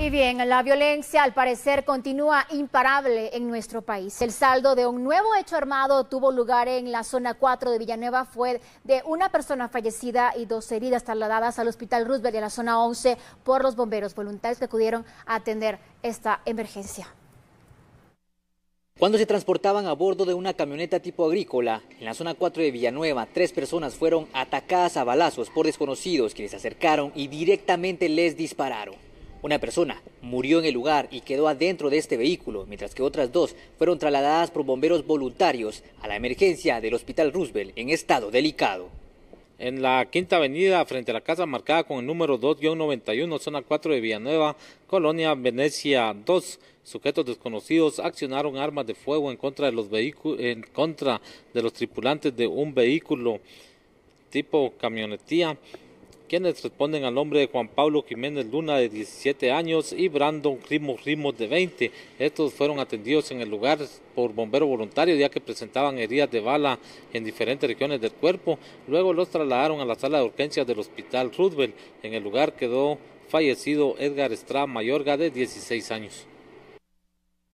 Y bien, la violencia al parecer continúa imparable en nuestro país. El saldo de un nuevo hecho armado tuvo lugar en la zona 4 de Villanueva. Fue de una persona fallecida y dos heridas trasladadas al Hospital Roosevelt de la zona 11 por los bomberos voluntarios que acudieron a atender esta emergencia. Cuando se transportaban a bordo de una camioneta tipo agrícola en la zona 4 de Villanueva, tres personas fueron atacadas a balazos por desconocidos que les acercaron y directamente les dispararon. Una persona murió en el lugar y quedó adentro de este vehículo, mientras que otras dos fueron trasladadas por bomberos voluntarios a la emergencia del Hospital Roosevelt en estado delicado. En la quinta avenida, frente a la casa marcada con el número 2-91, zona 4 de Villanueva, Colonia Venecia dos sujetos desconocidos accionaron armas de fuego en contra de los, en contra de los tripulantes de un vehículo tipo camionetía quienes responden al nombre de Juan Pablo Jiménez Luna de 17 años y Brandon Rimos Rimos de 20. Estos fueron atendidos en el lugar por bomberos voluntarios ya que presentaban heridas de bala en diferentes regiones del cuerpo. Luego los trasladaron a la sala de urgencias del Hospital Roosevelt. En el lugar quedó fallecido Edgar Estrada Mayorga de 16 años.